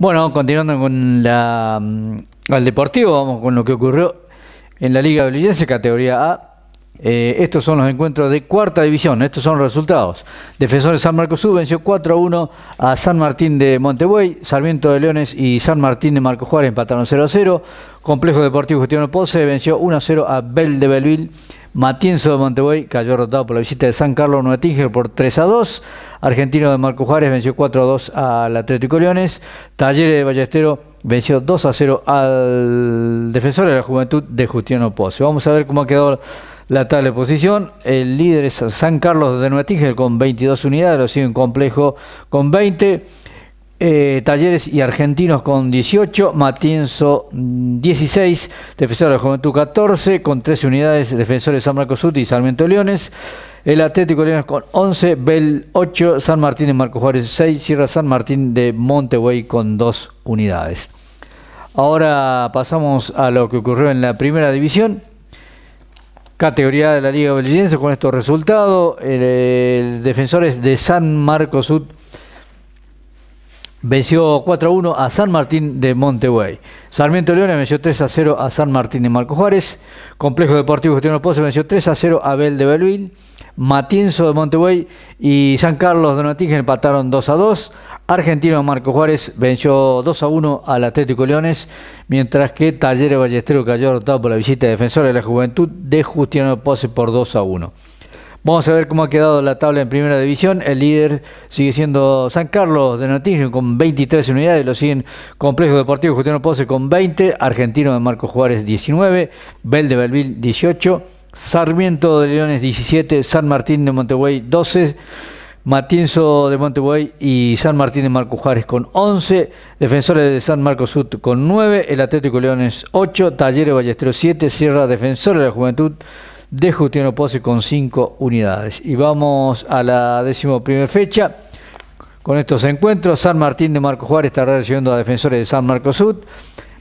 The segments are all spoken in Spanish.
Bueno, continuando con el mm, deportivo, vamos con lo que ocurrió en la Liga Belillense, categoría A. Eh, estos son los encuentros de cuarta división, estos son los resultados. Defensores de San Marcos Sur venció 4 a 1 a San Martín de Montebuey, Sarmiento de Leones y San Martín de Marco Juárez empataron 0 a 0. Complejo Deportivo Gestión Pose venció 1 a 0 a Bel de Belville. Matienzo de Montevideo cayó rotado por la visita de San Carlos Nueva por 3 a 2. Argentino de Marco Juárez venció 4 a 2 al Atlético Leones. Talleres de Ballestero venció 2 a 0 al Defensor de la Juventud de Justiano Pozo. Vamos a ver cómo ha quedado la tal de posición. El líder es San Carlos de Nueva con 22 unidades, lo sigue en complejo con 20. Eh, talleres y Argentinos con 18, Matienzo 16, mm, Defensor de Juventud 14, con 13 unidades, Defensores de San Marcos Sud y Sarmiento Leones. El Atlético Leones con 11, Bel 8, San Martín de Marco Juárez 6, Sierra San Martín de Montevideo con 2 unidades. Ahora pasamos a lo que ocurrió en la primera división categoría de la Liga Belicense con estos resultados. Defensores de San Marcos Sud venció 4 a 1 a San Martín de Monteway. Sarmiento Leones venció 3 a 0 a San Martín de Marco Juárez. Complejo Deportivo Justino Pozo venció 3 a 0 a Bel de Belvin. Matienzo de Monteway y San Carlos de Donatich empataron 2 a 2. Argentino Marco Juárez venció 2 a 1 al Atlético Leones, mientras que Talleres Ballesteros cayó derrotado por la visita de defensora de la juventud de Justino Posse por 2 a 1. Vamos a ver cómo ha quedado la tabla en primera división. El líder sigue siendo San Carlos de Nottingham con 23 unidades. Lo siguen Complejo Deportivo Justino Pose con 20. Argentino de Marco Juárez 19. Bel de Belville 18. Sarmiento de Leones 17. San Martín de Monteguay 12. Matienzo de monteguay y San Martín de Marco Juárez con 11, Defensores de San Marcos Sud con 9, el Atlético Leones 8, Talleres Ballesteros 7, Sierra Defensores de la Juventud de Justino Posse con 5 unidades. Y vamos a la primera fecha con estos encuentros. San Martín de Marco Juárez estará recibiendo a defensores de San Marcos Sud.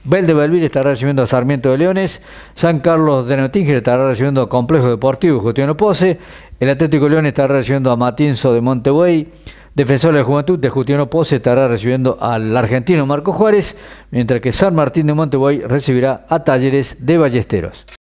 Bel de estará recibiendo a Sarmiento de Leones, San Carlos de Notínger estará recibiendo a Complejo Deportivo Justino Pose, el Atlético León estará recibiendo a Matienzo de Montebuey, Defensor de Juventud de Justino Pose estará recibiendo al argentino Marco Juárez, mientras que San Martín de Montevideo recibirá a Talleres de Ballesteros.